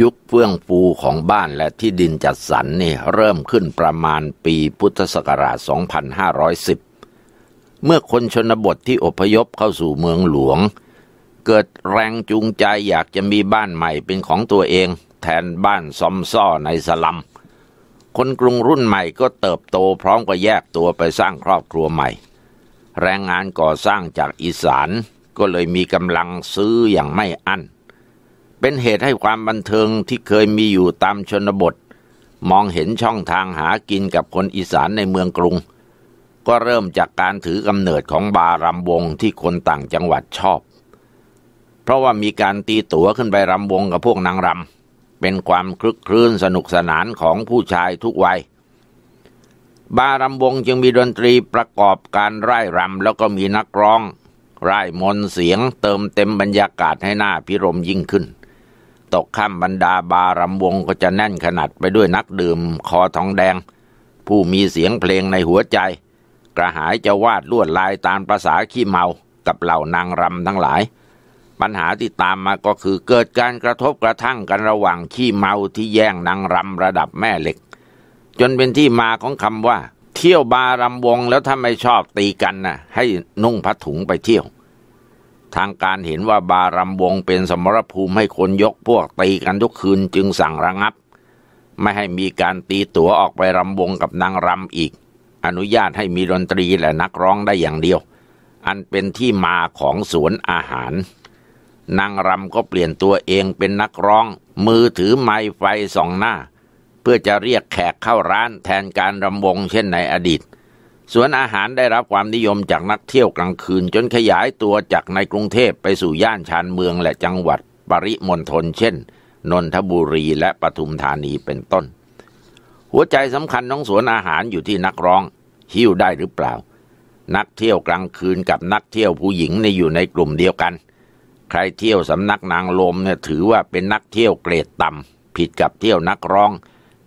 ยุคเฟื่องฟูของบ้านและที่ดินจัดสรรนี่เริ่มขึ้นประมาณปีพุทธศักราช 2510 เมื่อคนชนบทที่อพยพเข้าสู่เมืองหลวง เกิดแรงจูงใจอยากจะมีบ้านใหม่เป็นของตัวเอง แทนบ้านซอมซ่อในสลัมคนกรุงรุ่นใหม่ก็เติบโตพร้อมกับแยกตัวไปสร้างครอบครัวใหม่ แรงงานก่อสร้างจากอีสานก็เลยมีกำลังซื้ออย่างไม่อั้นเป็นเหตุให้ความบันเทิงที่เคยมีอยู่ตามชนบท มองเห็นช่องทางหากินกับคนอีสานในเมืองกรุง ก็เริ่มจากการถือกำเนิดของบารำวงที่คนต่างจังหวัดชอบ เพราะว่ามีการตีตั๋วขึ้นไปรำวงกับพวกนางรำเป็นความคลึกคลื้นสนุกสนานของผู้ชายทุกวัยบารำวงจึงมีดนตรีประกอบการร่ายรำแล้วก็มีนักร้อง ร่ายมนเสียง เติมเต็มบรรยากาศให้หน้าพิรมยิ่งขึ้นตกค่ำบรรดาบารำวงก็จะแน่นขนาดไปด้วยนักดื่มคอทองแดง ผู้มีเสียงเพลงในหัวใจ กระหายจะวาดลวดลายตามภาษาขี้เมา กับเหล่านางรำทั้งหลาย ปัญหาที่ตามมาก็คือเกิดการกระทบกระทั่งกันระหว่างขี้เมาที่แย่งนางรำระดับแม่เหล็ก จนเป็นที่มาของคำว่า เที่ยวบารำวงแล้วถ้าไม่ชอบตีกันนะ่ะให้นุ่งผ้าถุงไปเที่ยวทางการเห็นว่าบารำวงเป็นสมรภูมิให้คนยกพวกตีกันทุกคืนจึงสั่งระงับ ไม่ให้มีการตีตั๋วออกไปรำวงกับนางรำอีก อนุญาตให้มีดนตรีและนักร้องได้อย่างเดียว อันเป็นที่มาของสวนอาหาร นางรำก็เปลี่ยนตัวเองเป็นนักร้อง มือถือไม้ไฟสองหน้า เพื่อจะเรียกแขกเข้าร้านแทนการรำวงเช่นในอดีตสวนอาหารได้รับความนิยมจากนักเที่ยวกลางคืน จนขยายตัวจากในกรุงเทพไปสู่ย่านชานเมืองและจังหวัดปริมณฑลเช่น นนทบุรีและปทุมธานีเป็นต้น หัวใจสำคัญของสวนอาหารอยู่ที่นักร้องหิ้วได้หรือเปล่า นักเที่ยวกลางคืนกับนักเที่ยวผู้หญิงในอยู่ในกลุ่มเดียวกัน ใครเที่ยวสำนักนางลมเนี่ยถือว่าเป็นนักเที่ยวเกรดต่ำผิดกับเที่ยวนักร้อง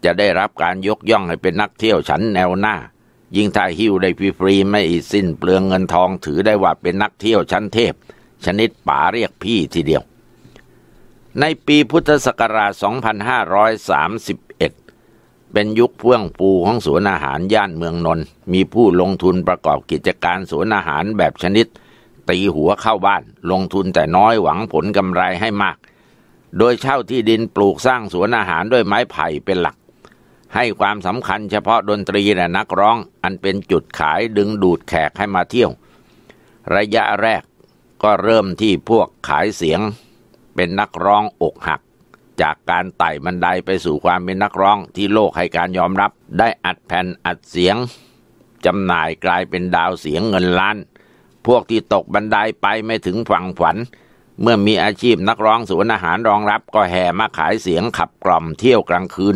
จะได้รับการยกย่องให้เป็นนักเที่ยวชั้นแนวหน้ายิ่งถ้าหิ้วได้ฟรีๆไม่สิ้นเปลืองเงินทองถือได้ว่าเป็นนักเที่ยวชั้นเทพ ชนิดป๋าเรียกพี่ทีเดียว ในปีพุทธศักราช 2531 เป็นยุคเพื่องฟูของสวนอาหารย่านเมืองนนท์มีผู้ลงทุนประกอบกิจการสวนอาหารแบบชนิด ตีหัวเข้าบ้านลงทุนแต่น้อยหวังผลกำไรให้มาก โดยเช่าที่ดินปลูกสร้างสวนอาหารด้วยไม้ไผ่เป็นหลักให้ความสำคัญเฉพาะดนตรีและนักร้องอันเป็นจุดขายดึงดูดแขกให้มาเที่ยว ระยะแรกก็เริ่มที่พวกขายเสียงเป็นนักร้องอกหัก จากการไต่บันไดไปสู่ความเป็นนักร้องที่โลกให้การยอมรับได้อัดแผ่นอัดเสียงจำหน่ายกลายเป็นดาวเสียงเงินล้าน พวกที่ตกบันไดไปไม่ถึงฝั่งฝัน เมื่อมีอาชีพนักร้องสวนอาหารรองรับ ก็แห่มาขายเสียงขับกล่อมเที่ยวกลางคืน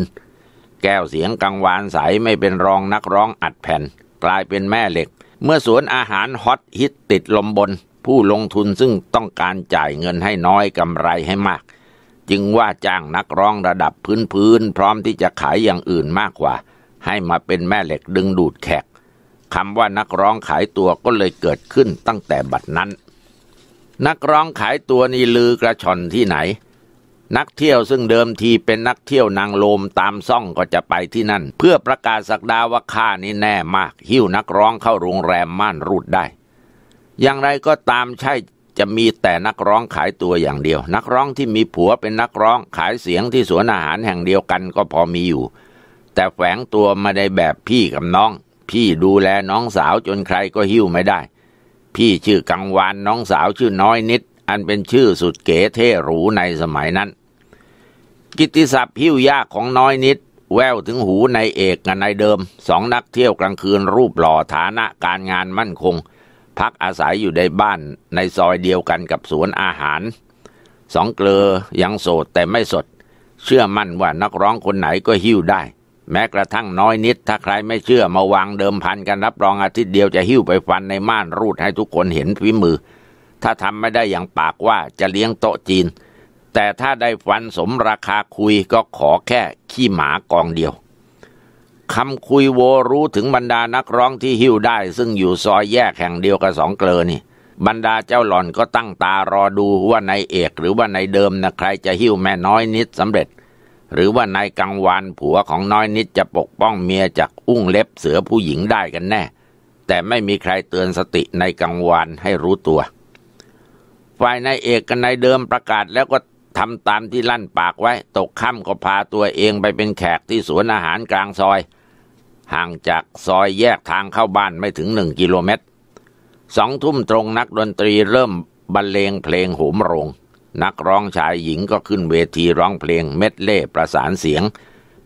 แก้วเสียงกังวานใสไม่เป็นรองนักร้องอัดแผ่นกลายเป็นแม่เหล็ก เมื่อสวนอาหารฮอตฮิตติดลมบนผู้ลงทุนซึ่งต้องการจ่ายเงินให้น้อยกำไรให้มาก จึงว่าจ้างนักร้องระดับพื้นพื้น พร้อมที่จะขายอย่างอื่นมากกว่า ให้มาเป็นแม่เหล็กดึงดูดแขกคำว่านักร้องขายตัวก็เลยเกิดขึ้นตั้งแต่บัดนั้น นักร้องขายตัวนี่ลือกระชอนที่ไหนนักเที่ยวซึ่งเดิมทีเป็นนักเที่ยวนางโลมตามซ่องก็จะไปที่นั่นเพื่อประกาศสักดาว่าข้านี่แน่มาก หิ้วนักร้องเข้าโรงแรมม่านรูดได้ อย่างไรก็ตามใช่จะมีแต่นักร้องขายตัวอย่างเดียว นักร้องที่มีผัวเป็นนักร้องขายเสียงที่สวนอาหารแห่งเดียวกันก็พอมีอยู่ แต่แฝงตัวมาได้แบบพี่กับน้อง พี่ดูแลน้องสาวจนใครก็หิ้วไม่ได้ พี่ชื่อกังวานน้องสาวชื่อน้อยนิดอันเป็นชื่อสุดเก๋เท่หรูในสมัยนั้น กิติศัพท์หิ้วยากของน้อยนิด แววถึงหูในเอกกับนายเดิม สองนักเที่ยวกลางคืนรูปหล่อฐานะการงานมั่นคง พักอาศัยอยู่ในบ้านในซอยเดียวกันกับสวนอาหาร สองเกลอยังโสดแต่ไม่สด เชื่อมั่นว่านักร้องคนไหนก็หิ้วได้ แม้กระทั่งน้อยนิด ถ้าใครไม่เชื่อมาวางเดิมพันกันรับรองอาทิตย์เดียวจะหิ้วไปฟันในม่านรูดให้ทุกคนเห็นฝีมือถ้าทำไม่ได้อย่างปากว่าจะเลี้ยงโต๊ะจีน แต่ถ้าได้ฟันสมราคาคุยก็ขอแค่ขี้หมากองเดียว คำคุยโวรู้ถึงบรรดานักร้องที่หิ้วได้ ซึ่งอยู่ซอยแยกแห่งเดียวกับสองเกลอนี่ บรรดาเจ้าหล่อนก็ตั้งตารอดูว่านายเอกหรือว่านายเดิมนะใครจะหิ้วแม่น้อยนิดสำเร็จ หรือว่านายกังวานผัวของน้อยนิดจะปกป้องเมียจากอุ้งเล็บเสือผู้หญิงได้กันแน่ แต่ไม่มีใครเตือนสติในกังวานให้รู้ตัวฝ่ายนายเอกกับนายเดิมประกาศแล้วก็ทำตามที่ลั่นปากไว้ ตกค่ำก็พาตัวเองไปเป็นแขกที่สวนอาหารกลางซอย ห่างจากซอยแยกทางเข้าบ้านไม่ถึงหนึ่งกิโลเมตร สองทุ่มตรงนักดนตรีเริ่มบรรเลงเพลงโหมโรงนักร้องชายหญิงก็ขึ้นเวทีร้องเพลงเม็ดเล่ประสานเสียง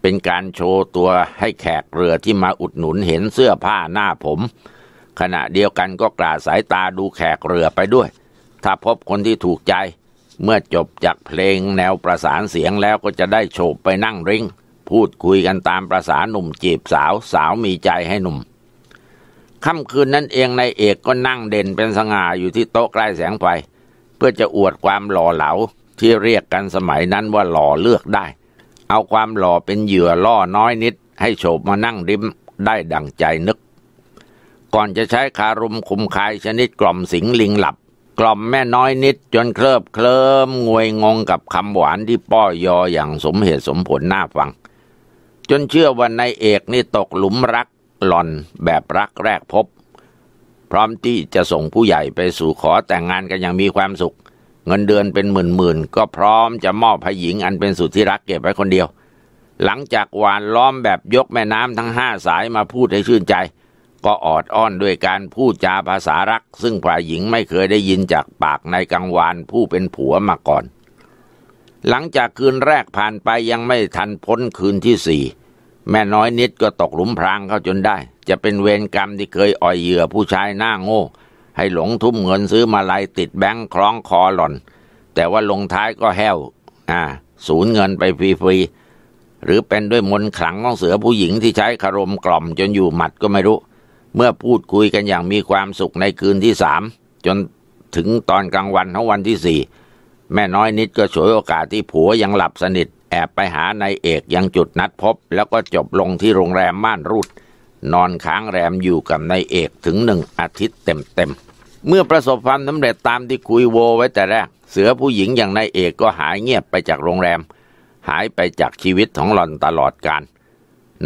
เป็นการโชว์ตัวให้แขกเรือที่มาอุดหนุนเห็นเสื้อผ้าหน้าผม ขณะเดียวกันก็กลาสายตาดูแขกเรือไปด้วยถ้าพบคนที่ถูกใจ เมื่อจบจากเพลงแนวประสานเสียงแล้วก็จะได้โฉบไปนั่งริง้งพูดคุยกันตาม ประษาหนุ่มจีบสาวสาวมีใจให้หนุ่ม ค่ำคืนนั้นเองนายเอกก็นั่งเด่นเป็นสง่าอยู่ที่โต๊ะใกล้แสงไฟ เพื่อจะอวดความหล่อเหลาที่เรียกกันสมัยนั้นว่าหล่อเลือกได้ เอาความหล่อเป็นเหยื่อล่อน้อยนิด ให้โฉบมานั่งริมได้ดังใจนึก ก่อนจะใช้คารุมคุมคายชนิดกล่อมสิงลิงหลับกล่อมแม่น้อยนิดจนเคลิบเคลิมงวยงงกับคำหวานที่ป้อ ยออย่างสมเหตุสมผลน่าฟัง จนเชื่อว่านายเอกนี่ตกหลุมรักหล่อนแบบรักแรกพบ พร้อมที่จะส่งผู้ใหญ่ไปสู่ขอแต่งงานกันอย่างมีความสุข เงินเดือนเป็นหมื่นหมื่นก็พร้อมจะมอบให้หญิงอันเป็นสุดที่รักเก็บไว้คนเดียว หลังจากหวานล้อมแบบยกแม่น้ำทั้งห้าสายมาพูดให้ชื่นใจก็ออดอ้อนด้วยการพูดจาภาษารัก ซึ่งฝ่ายหญิงไม่เคยได้ยินจากปากนายกังวานผู้เป็นผัวมาก่อน หลังจากคืนแรกผ่านไปยังไม่ทันพ้นคืนที่สี่แม่น้อยนิดก็ตกหลุมพรางเข้าจนได้ จะเป็นเวรกรรมที่เคยอ่อยเหยื่อผู้ชายหน้าโง่ให้หลงทุ่มเงินซื้อมาลายติดแบงค์คล้องคอหล่อน แต่ว่าลงท้ายก็แห้วอ่าสูญเงินไปฟรีๆหรือเป็นด้วยมนต์ขลังของเสือผู้หญิงที่ใช้คารมกล่อม จนอยู่หมัดก็ไม่รู้เมื่อพูดคุยกันอย่างมีความสุขในคืนที่สาม จนถึงตอนกลางวันของวันที่สี่ แม่น้อยนิดก็ฉวยโอกาสที่ผัวยังหลับสนิท แอบไปหานายเอกยังจุดนัดพบ แล้วก็จบลงที่โรงแรมม่านรูดนอนค้างแรมอยู่กับนายเอกถึงหนึ่งอาทิตย์เต็มๆเมื่อประสบความสำเร็จตามที่คุยโวไว้แต่แรก เสือผู้หญิงอย่างนายเอกก็หายเงียบไปจากโรงแรม หายไปจากชีวิตของหล่อนตลอดการ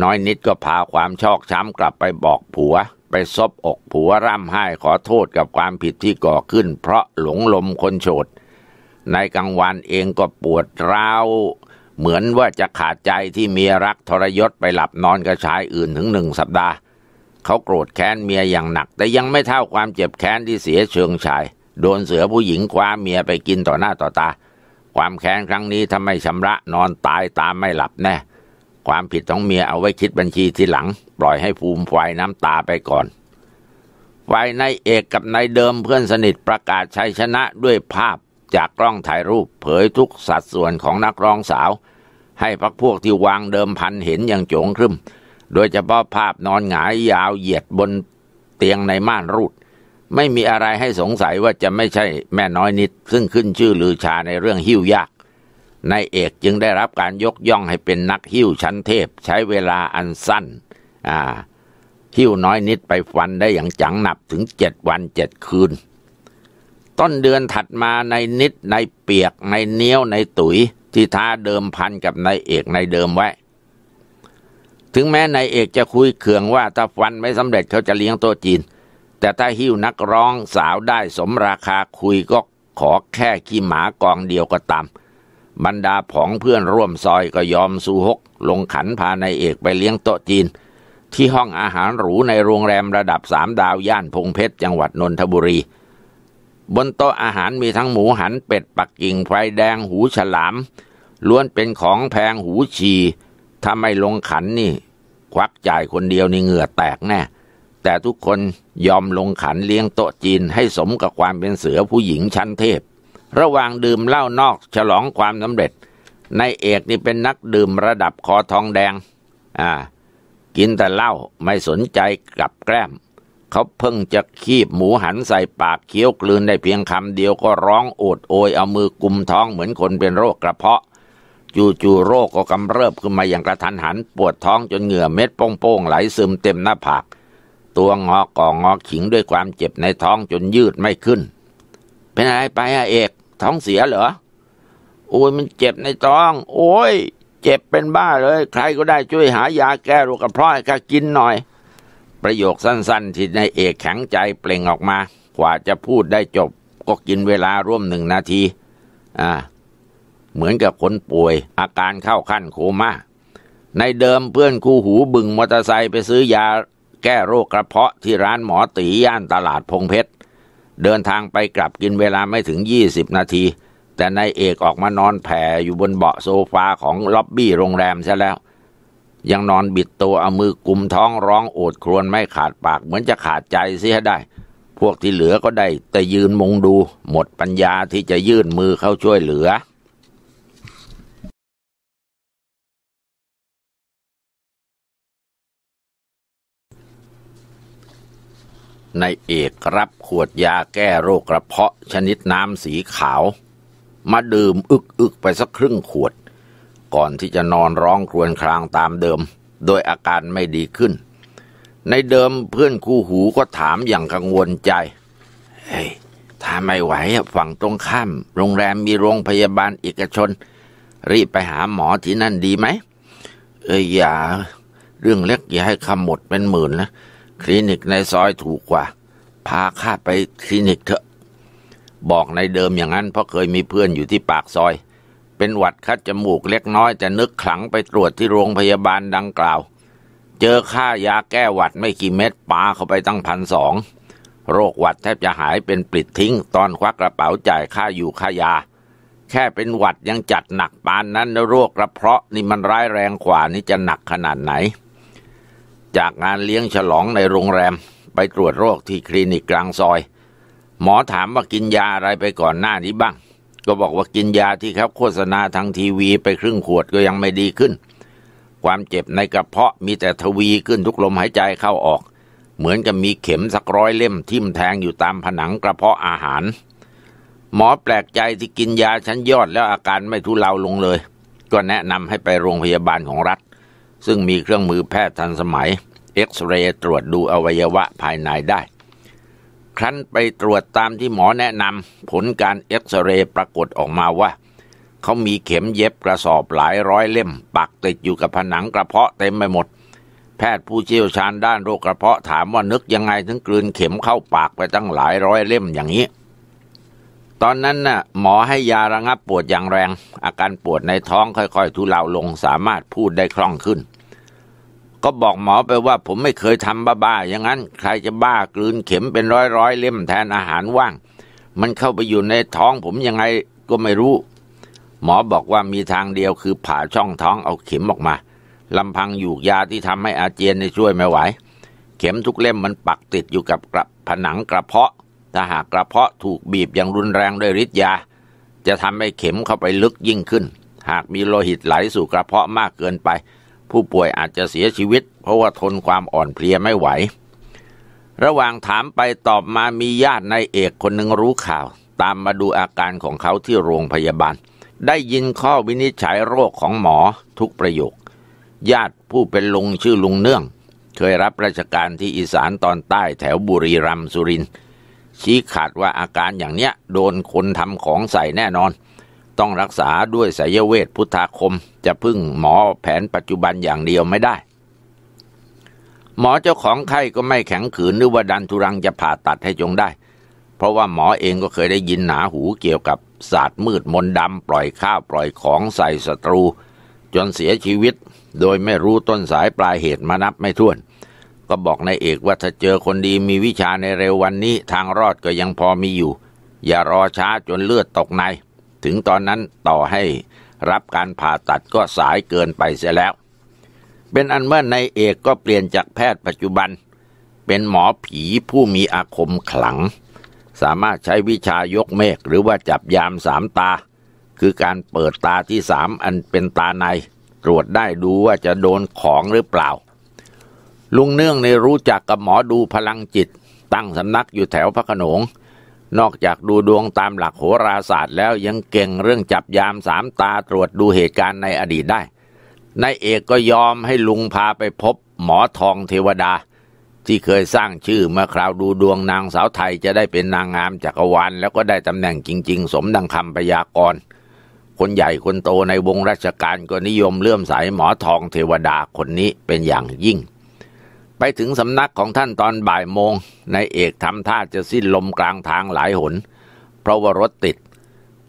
น้อยนิดก็พาความชอกช้ำกลับไปบอกผัวไปซบอกผัวร่ำไห้ขอโทษกับความผิดที่ก่อขึ้นเพราะหลงลมคนโฉดในกลางวันเองก็ปวดร้าว เหมือนว่าจะขาดใจที่เมียรักทรยศไปหลับนอนกับชายอื่นถึงหนึ่งสัปดาห์ เขาโกรธแค้นเมียอย่างหนักแต่ยังไม่เท่าความเจ็บแค้นที่เสียเชิงชาย โดนเสือผู้หญิงคว้าเมียไปกินต่อหน้าต่อตา ความแค้นครั้งนี้ทำาไม่ชำระนอนตายตามไม่หลับแน่ความผิดของเมียเอาไว้คิดบัญชีทีหลัง ปล่อยให้ภูมิไฟน้ำตาไปก่อน ไฟในเอกกับนายเดิมเพื่อนสนิทประกาศชัยชนะด้วยภาพจากกล้องถ่ายรูปเผยทุกสัดส่วนของนักร้องสาว ให้พักพวกที่วางเดิมพันเห็นอย่างโจงครึมโดยเฉพาะภาพนอนหงายยาวเหยียดบนเตียงในม่านรูด ไม่มีอะไรให้สงสัยว่าจะไม่ใช่แม่น้อยนิด ซึ่งขึ้นชื่อลือชาในเรื่องหิ้วยากนายเอกจึงได้รับการยกย่องให้เป็นนักหิ้วชั้นเทพใช้เวลาอันสั้นหิ้วน้อยนิดไปฟันได้อย่างจังหนับ ถึงเจ็ดวันเจ็ดคืน ต้นเดือนถัดมาในนิดในเปียกในเนี้ยวในตุ๋ยที่ท้าเดิมพันกับนายเอกในเดิมไว้ ถึงแม้นายเอกจะคุยเคืองว่าถ้าฟันไม่สำเร็จเขาจะเลี้ยงตัวจีน แต่ถ้าหิ้วนักร้องสาวได้สมราคาคุยก็ขอแค่ขี้หมากองเดียวก็ตามบรรดาผองเพื่อนร่วมซอยก็ยอมสูฮกลงขันพานายเอกไปเลี้ยงโต๊ะจีน ที่ห้องอาหารหรูในโรงแรมระดับสามดาว ย่านพงเพชร จังหวัดนนทบุรี บนโต๊ะอาหารมีทั้งหมูหันเป็ดปักกิ่งไฟแดงหูฉลามล้วนเป็นของแพงหูฉีถ้าไม่ลงขันนี่ ควักจ่ายคนเดียวนี่เหงื่อแตกแน่ แต่ทุกคนยอมลงขันเลี้ยงโต๊ะจีนให้สมกับความเป็นเสือผู้หญิงชั้นเทพระหว่างดื่มเหล้านอกฉลองความสำเร็จนายเอกนี่เป็นนักดื่มระดับคอทองแดง อ่า กินแต่เหล้าไม่สนใจกับแกล้ม เขาเพิ่งจะคีบหมูหันใส่ปากเคี้ยวกลืนได้เพียงคำเดียวก็ร้องโอดโอยเอามือกุมท้องเหมือนคนเป็นโรคกระเพาะ จู่ๆโรคก็กำเริบขึ้นมาอย่างกระทันหัน ปวดท้องจนเหงื่อเม็ดโป้งๆไหลซึมเต็มหน้าผาก ตัวงอกองอขิงด้วยความเจ็บในท้องจนยืดไม่ขึ้นเป็นอะไรไปอะเอกท้องเสียเหรอ โอ้ยมันเจ็บในท้อง โอ้ย เจ็บเป็นบ้าเลย ใครก็ได้ช่วยหายาแก้โรคกระเพาะให้ข้ากินหน่อย ประโยคสั้นๆ ที่นายเอกแข็งใจเปล่งออกมา กว่าจะพูดได้จบ ก็กินเวลาร่วมหนึ่งนาทีอ่าเหมือนกับคนป่วยอาการเข้าขั้นโคมา่า ในเดิมเพื่อนคู่หูบึงมอเตอร์ไซค์ไปซื้อยาแก้โรคกระเพาะที่ร้านหมอตีย่านตลาดพงเพชรเดินทางไปกลับกินเวลาไม่ถึง 20 นาที แต่นายเอกออกมานอนแผ่อยู่บนเบาะโซฟาของล็อบบี้โรงแรมซะแล้ว ยังนอนบิดตัวเอามือกุมท้องร้องโอดครวญไม่ขาดปากเหมือนจะขาดใจเสียได้ พวกที่เหลือก็ได้แต่ยืนมงดูหมดปัญญาที่จะยื่นมือเข้าช่วยเหลือในเอกรับขวดยาแก้โรคกระเพาะชนิดน้ำสีขาว มาดื่มอึกอึกไปสักครึ่งขวด ก่อนที่จะนอนร้องครวญครางตามเดิม โดยอาการไม่ดีขึ้น ในเดิมเพื่อนคู่หูก็ถามอย่างกังวลใจเฮ้ยถ้าไม่ไหวฝั่งตรงข้ามโรงแรมมีโรงพยาบาลเอกชน รีบไปหาหมอที่นั่นดีไหม เอ้ยอย่า เรื่องเล็กอย่าให้คำหมดเป็นหมื่นนะคลินิก ในซอยถูกกว่า พาข้าไปคลินิก เถอะ บอกในเดิมอย่างนั้นเพราะเคยมีเพื่อนอยู่ที่ปากซอย เป็นหวัดคัดจมูกเล็กน้อยแต่นึกขลังไปตรวจที่โรงพยาบาลดังกล่าว เจอค่ายาแก้ หวัดไม่กี่เม็ดปาเข้าไปตั้งพันสองโรคหวัดแทบจะหายเป็นปลิดทิ้ง ตอนควักกระเป๋าจ่ายค่าอยู่ค่ายา แค่เป็นหวัดยังจัดหนักปานนั้นโรคกระเพาะนี่มันร้ายแรงกว่านี่จะหนักขนาดไหนจากงานเลี้ยงฉลองในโรงแรมไปตรวจโรคที่คลินิกกลางซอย หมอถามว่ากินยาอะไรไปก่อนหน้านี้บ้าง ก็บอกว่ากินยาที่คราโฆษณาทางทีวีไปครึ่งขวดก็ยังไม่ดีขึ้น ความเจ็บในกระเพาะมีแต่ทวีขึ้นทุกลมหายใจเข้าออก เหมือนกับมีเข็มสักร้อยเล่มทิ่มแทงอยู่ตามผนังกระเพาะอาหาร หมอแปลกใจที่กินยาชั้นยอดแล้วอาการไม่ทุเลาลงเลย ก็แนะนำให้ไปโรงพยาบาลของรัฐซึ่งมีเครื่องมือแพทย์ทันสมัยเอ็กซเรย์ตรวจดูอวัยวะภายในได้ ครั้นไปตรวจตามที่หมอแนะนำผลการเอ็กซเรย์ปรากฏออกมาว่า เขามีเข็มเย็บกระสอบหลายร้อยเล่มปักติดอยู่กับผนังกระเพาะเต็มไปหมด แพทย์ผู้เชี่ยวชาญด้านโรคกระเพาะถามว่านึกยังไงถึงกลืนเข็มเข้าปากไปตั้งหลายร้อยเล่มอย่างนี้ ตอนนั้นน่ะหมอให้ยาระงับปวดอย่างแรง อาการปวดในท้องค่อย ๆ ทุเลาลงสามารถพูดได้คล่องขึ้นก็บอกหมอไปว่าผมไม่เคยทำบ้าๆอย่างนั้นใครจะบ้ากลืนเข็มเป็นร้อยๆเล่มแทนอาหารว่าง มันเข้าไปอยู่ในท้องผมยังไงก็ไม่รู้ หมอบอกว่ามีทางเดียวคือผ่าช่องท้องเอาเข็มออกมาลำพังอยู่ยาที่ทำให้อาเจียนในช่วยไม่ไหว เข็มทุกเล่มมันปักติดอยู่กับกระผนังกระเพาะถ้าหากกระเพาะถูกบีบอย่างรุนแรงด้วยฤทธิ์ยา จะทำให้เข็มเข้าไปลึกยิ่งขึ้น หากมีโลหิตไหลสู่กระเพาะมากเกินไปผู้ป่วยอาจจะเสียชีวิตเพราะว่าทนความอ่อนเพลียไม่ไหว ระหว่างถามไปตอบมามีญาตินายเอกคนหนึ่งรู้ข่าว ตามมาดูอาการของเขาที่โรงพยาบาล ได้ยินข้อวินิจฉัยโรคของหมอทุกประโยค ญาติผู้เป็นลุงชื่อลุงเนื่องเคยรับราชการที่อีสานตอนใต้แถวบุรีรัมย์สุรินทร์ชี้ขาดว่าอาการอย่างเนี้ย โดนคนทำของใส่แน่นอนต้องรักษาด้วยสายเวทพุทธาคมจะพึ่งหมอแผนปัจจุบันอย่างเดียวไม่ได้ หมอเจ้าของไข้ก็ไม่แข็งขืนหรือว่าดันทุรังจะผ่าตัดให้จงได้ เพราะว่าหมอเองก็เคยได้ยินหนาหูเกี่ยวกับศาสตร์มืดมนดำ ปล่อยข้าวปล่อยของใส่ศัตรูจนเสียชีวิต โดยไม่รู้ต้นสายปลายเหตุมานับไม่ถ้วน ก็บอกนายเอกว่าถ้าเจอคนดีมีวิชาในเร็ววันนี้ทางรอดก็ยังพอมีอยู่ อย่ารอช้าจนเลือดตกในถึงตอนนั้นต่อให้รับการผ่าตัดก็สายเกินไปเสียแล้ว เป็นอันเมื่อนายเอกก็เปลี่ยนจากแพทย์ปัจจุบัน เป็นหมอผีผู้มีอาคมขลัง สามารถใช้วิชายกเมฆหรือว่าจับยามสามตา คือการเปิดตาที่สามอันเป็นตาใน ตรวจได้ดูว่าจะโดนของหรือเปล่า ลุงเนื่องในรู้จักกับหมอดูพลังจิตตั้งสำนักอยู่แถวพระขนงนอกจากดูดวงตามหลักโหราศาสตร์แล้วยังเก่งเรื่องจับยามสามตาตรวจดูเหตุการณ์ในอดีตได้นายเอกก็ยอมให้ลุงพาไปพบ หมอทองเทวดา ที่เคยสร้างชื่อเมื่อคราวดูดวงนางสาวไทยจะได้เป็นนางงามจักรวาลแล้วก็ได้ตำแหน่งจริงๆสมดังคำพยากรณ์คนใหญ่คนโตในวงราชการก็นิยมเลื่อมใสหมอทองเทวดาคนนี้เป็นอย่างยิ่งไปถึงสำนักของท่านตอนบ่ายโมงนายเอกทำท่าจะสิ้นลมกลางทางหลายหน เพราะว่ารถติด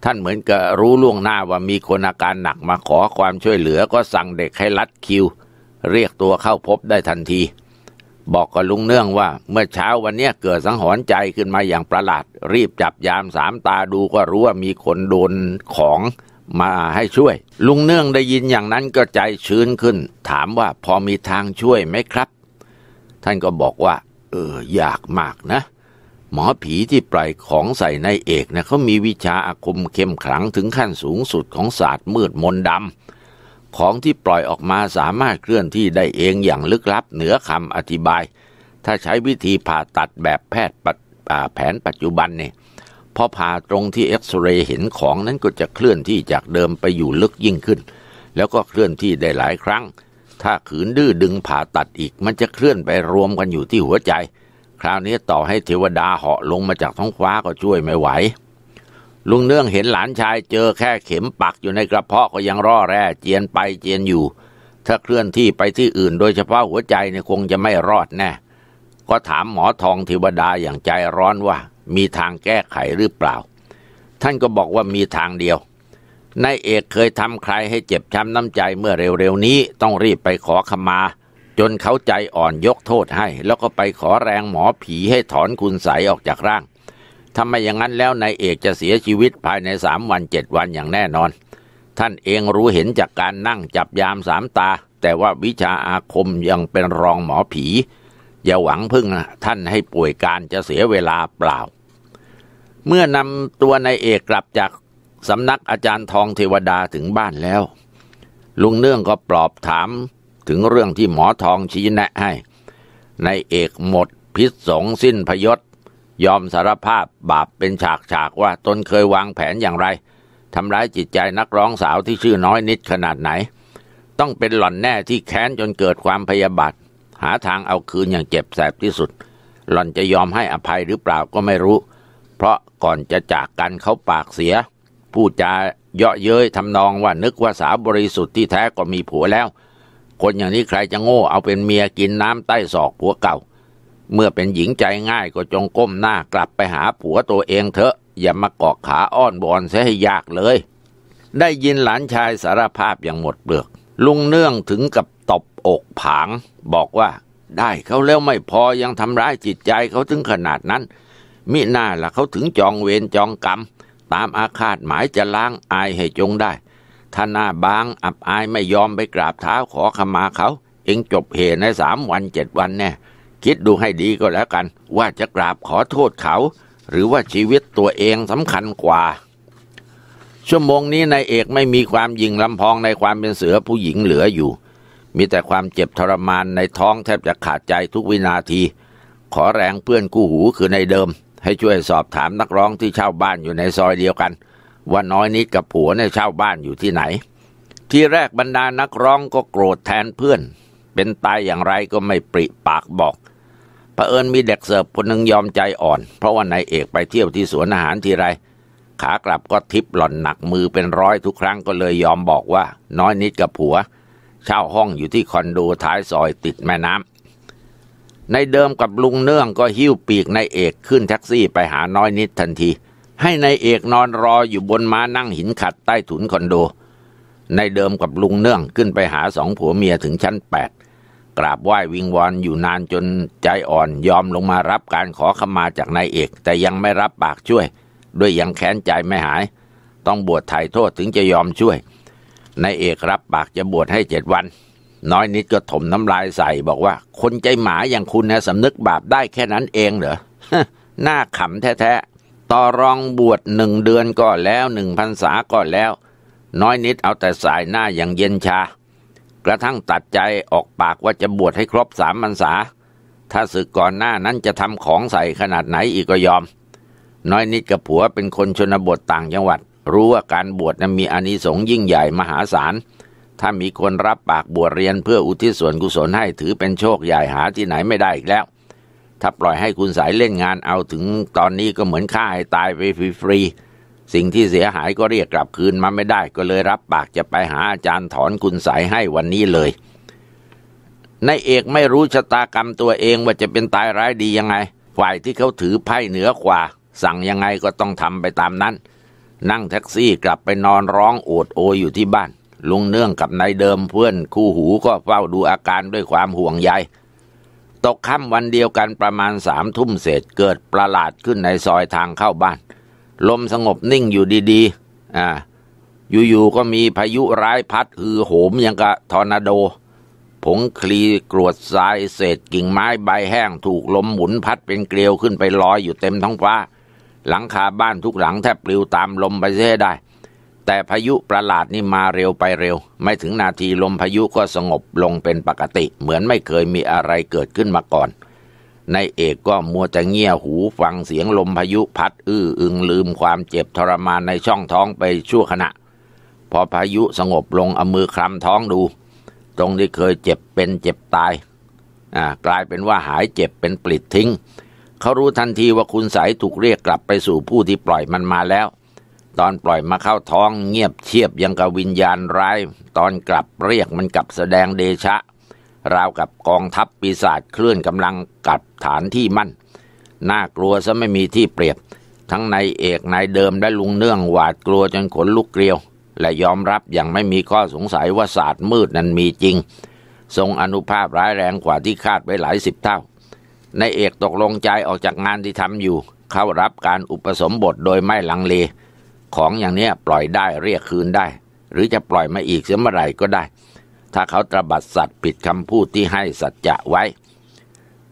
ท่านเหมือนกับรู้ล่วงหน้าว่ามีคนอาการหนักมาขอความช่วยเหลือก็สั่งเด็กให้ลัดคิวเรียกตัวเข้าพบได้ทันที บอกกับลุงเนื่องว่า เมื่อเช้าวันนี้เกิดสังหรณ์ใจขึ้นมาอย่างประหลาด รีบจับยามสามตาดูก็รู้ว่ามีคนโดนของมาให้ช่วย ลุงเนื่องได้ยินอย่างนั้นก็ใจชื้นขึ้น ถามว่าพอมีทางช่วยไหมครับท่านก็บอกว่าเอออยากมากนะ หมอผีที่ปล่อยของใส่ในเอกนะเขามีวิชาอาคมเข้มขลังถึงขั้นสูงสุดของศาสตร์มืดมนดำ ของที่ปล่อยออกมาสามารถเคลื่อนที่ได้เองอย่างลึกลับเหนือคำอธิบาย ถ้าใช้วิธีผ่าตัดแบบแพทย์แผนปัจจุบันเนี่ยพอผ่าตรงที่เอ็กซเรย์เห็นของนั้นก็จะเคลื่อนที่จากเดิมไปอยู่ลึกยิ่งขึ้น แล้วก็เคลื่อนที่ได้หลายครั้งถ้าขืนดื้อดึงผ่าตัดอีกมันจะเคลื่อนไปรวมกันอยู่ที่หัวใจ คราวนี้ต่อให้เทวดาเหาะลงมาจากท้องฟ้าก็ช่วยไม่ไหวลุงเนื่องเห็นหลานชายเจอแค่เข็มปักอยู่ในกระเพาะก็ยังร่อแร่ เจียนไปเจียนอยู่ ถ้าเคลื่อนที่ไปที่อื่น โดยเฉพาะหัวใจเนี่ยคงจะไม่รอดแน่ก็ถามหมอทองเทวดาอย่างใจร้อนว่า มีทางแก้ไขหรือเปล่า ท่านก็บอกว่ามีทางเดียวนายเอกเคยทำใครให้เจ็บช้ำน้ำใจเมื่อเร็วๆ นี้ ต้องรีบไปขอขมา จนเขาใจอ่อนยกโทษให้ แล้วก็ไปขอแรงหมอผีให้ถอนคุณใสออกจากร่างทำไมอย่างนั้นแล้วนายเอกจะเสียชีวิตภายในสามวันเจ็ดวันอย่างแน่นอน ท่านเองรู้เห็นจากการนั่งจับยามสามตาแต่ว่าวิชาอาคมยังเป็นรองหมอผี อย่าหวังพึ่งท่านให้ป่วยการจะเสียเวลาเปล่า เมื่อนำตัวนายเอกกลับจากสำนักอาจารย์ทองเทวดาถึงบ้านแล้ว ลุงเนื่องก็ปลอบถามถึงเรื่องที่หมอทองชี้แนะให้ ในเอกหมดพิษสงสิ้นพยศ ยอมสารภาพบาปเป็นฉากฉากว่าตนเคยวางแผนอย่างไร ทำร้ายจิตใจนักร้องสาวที่ชื่อน้อยนิดขนาดไหน ต้องเป็นหล่อนแน่ที่แค้นจนเกิดความพยาบาทหาทางเอาคืนอย่างเจ็บแสบที่สุด หล่อนจะยอมให้อภัยหรือเปล่าก็ไม่รู้ เพราะก่อนจะจากกันเขาปากเสียพูดจาเยาะเย้ยทำนองว่านึกว่าสาวบริสุทธิ์ที่แท้ก็มีผัวแล้ว คนอย่างนี้ใครจะโง่เอาเป็นเมียกินน้ำใต้ศอกผัวเก่า เมื่อเป็นหญิงใจง่ายก็จงก้มหน้ากลับไปหาผัวตัวเองเถอะ อย่ามาเกาะขาอ้อนบอน เสียให้ยากเลย ได้ยินหลานชายสารภาพอย่างหมดเปลือก ลุงเนื่องถึงกับตบอกผาง บอกว่าได้เขาแล้วไม่พอยังทำร้ายจิตใจเขาถึงขนาดนั้นมิหน้าละเขาถึงจองเวรจองกรรมามอาคาตหมายจะล้างอายให้จงได้ ถ้าหน้าบางอับอายไม่ยอมไปกราบเท้าขอขมาเขา เองจบเหตุในสามวันเจ็ดวันแน่คิดดูให้ดีก็แล้วกันว่าจะกราบขอโทษเขาหรือว่าชีวิตตัวเองสำคัญกว่า ชั่วโมงนี้นายเอกไม่มีความยิงลำพองในความเป็นเสือผู้หญิงเหลืออยู่ มีแต่ความเจ็บทรมานในท้องแทบจะขาดใจทุกวินาที ขอแรงเพื่อนกู้หูคือในเดิมให้ช่วยสอบถามนักร้องที่เช่าบ้านอยู่ในซอยเดียวกัน ว่าน้อยนิดกับผัวเนี่ยเช่าบ้านอยู่ที่ไหน ที่แรกบรรดานักร้องก็โกรธแทนเพื่อน เป็นตายอย่างไรก็ไม่ปริปากบอกพระเอิญมีเด็กเสิร์ฟคนหนึ่งยอมใจอ่อน เพราะว่านายเอกไปเที่ยวที่สวนอาหารทีไร ขากลับก็ทิปหล่อนหนักมือเป็นร้อยทุกครั้งก็เลยยอมบอกว่า น้อยนิดกับผัวเช่าห้องอยู่ที่คอนโดท้ายซอยติดแม่น้ำในเดิมกับลุงเนื่องก็หิ้วปีกนายเอกขึ้นแท็กซี่ไปหาน้อยนิดทันที ให้ในายเอกนอนรออยู่บนม้านั่งหินขัดใต้ถุนคอนโดในเดิมกับลุงเนื่องขึ้นไปหาสองผัวเมียถึงชั้นแปดกราบไหว้วิงวอนอยู่นานจนใจอ่อนยอมลงมารับการขอขมาจากนายเอก แต่ยังไม่รับปากช่วย ด้วยยังแค้นใจไม่หาย ต้องบวชไถ่โทษถึงจะยอมช่วยนายเอกรับปากจะบวชให้เจ็ดวันน้อยนิดก็ถมน้ำลายใส่บอกว่าคนใจหมาอย่างคุณนะสำนึกบาปได้แค่นั้นเองเหรอ หน้าขำแท้ๆต่อรองบวชหนึ่งเดือนก็แล้วหนึ่งพรรษาก็แล้ว น้อยนิดเอาแต่สายหน้าอย่างเย็นชา กระทั่งตัดใจออกปากว่าจะบวชให้ครบสามพรรษา ถ้าศึกก่อนหน้านั้นจะทำของใส่ขนาดไหนอีกก็ยอม น้อยนิดกับผัวเป็นคนชนบทต่างจังหวัด รู้ว่าการบวชนั้นมีอานิสงส์ยิ่งใหญ่มหาศาลถ้ามีคนรับปากบวชเรียนเพื่ออุทิศส่วนกุศลให้ถือเป็นโชคใหญ่หาที่ไหนไม่ได้อีกแล้ว ถ้าปล่อยให้คุณสายเล่นงานเอาถึงตอนนี้ก็เหมือนฆ่าให้ตายไปฟรีๆสิ่งที่เสียหายก็เรียกกลับคืนมาไม่ได้ ก็เลยรับปากจะไปหาอาจารย์ถอนคุณสายให้วันนี้เลยนายเอกไม่รู้ชะตากรรมตัวเองว่าจะเป็นตายร้ายดียังไง ฝ่ายที่เขาถือไพ่เหนือกว่า สั่งยังไงก็ต้องทำไปตามนั้น นั่งแท็กซี่กลับไปนอนร้องโอดโอยอยู่ที่บ้านลุงเนื่องกับนายเดิมเพื่อนคู่หูก็เฝ้าดูอาการด้วยความห่วงใยตกค่ำวันเดียวกันประมาณสามทุ่มเศษเกิดประหลาดขึ้นในซอยทางเข้าบ้าน ลมสงบนิ่งอยู่ดีๆอ่าอยู่ๆก็มีพายุร้ายพัดฮือโหมยังกะทอร์นาโดผงคลีกรวดทรายเศษกิ่งไม้ใบแห้งถูกลมหมุนพัดเป็นเกลียวขึ้นไปลอยอยู่เต็มท้องฟ้า หลังคาบ้านทุกหลังแทบปลิวตามลมไปเสียได้แต่พายุประหลาดนี่มาเร็วไปเร็ว ไม่ถึงนาทีลมพายุก็สงบลงเป็นปกติเหมือนไม่เคยมีอะไรเกิดขึ้นมาก่อนนายเอกก็มัวจะเงี่ยหูฟังเสียงลมพายุพัดอื้ออึงลืมความเจ็บทรมานในช่องท้องไปชั่วขณะ พอพายุสงบลงเอามือคลำท้องดู ตรงที่เคยเจ็บเป็นเจ็บตายอ่ากลายเป็นว่าหายเจ็บเป็นปลิดทิ้ง เขารู้ทันทีว่าคุณสายถูกเรียกกลับไปสู่ผู้ที่ปล่อยมันมาแล้วตอนปล่อยมาเข้าท้องเงียบเชียบยังกับวิญญาณร้าย ตอนกลับเรียกมันกลับแสดงเดชะ ราวกับกองทัพปีศาจเคลื่อนกำลังกับฐานที่มั่น น่ากลัวซะไม่มีที่เปรียบ ทั้งนายเอกนายเดิมได้ลุงเนื่องหวาดกลัวจนขนลุกเกลียว และยอมรับอย่างไม่มีข้อสงสัยว่าศาสตร์มืดนั้นมีจริง ทรงอนุภาพร้ายแรงกว่าที่คาดไว้หลายสิบเท่านายเอกตกลงใจออกจากงานที่ทำอยู่ เข้ารับการอุปสมบทโดยไม่ลังเลของอย่างเนี้ยปล่อยได้เรียกคืนได้ หรือจะปล่อยมาอีกเสียเมื่อไหร่ก็ได้ ถ้าเขาตรบัดสัตว์ผิดคำพูดที่ให้สัจจะไว้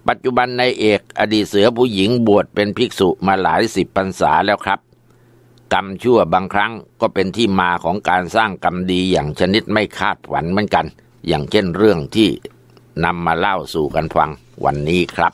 ปัจจุบันในเอกอดีตเสือผู้หญิงบวชเป็นภิกษุมาหลายสิบพรรษา แล้วครับ กรรมชั่วบางครั้งก็เป็นที่มาของการสร้างกรรมดีอย่างชนิดไม่คาดฝันเหมือนกัน อย่างเช่นเรื่องที่นำมาเล่าสู่กันฟังวันนี้ครับ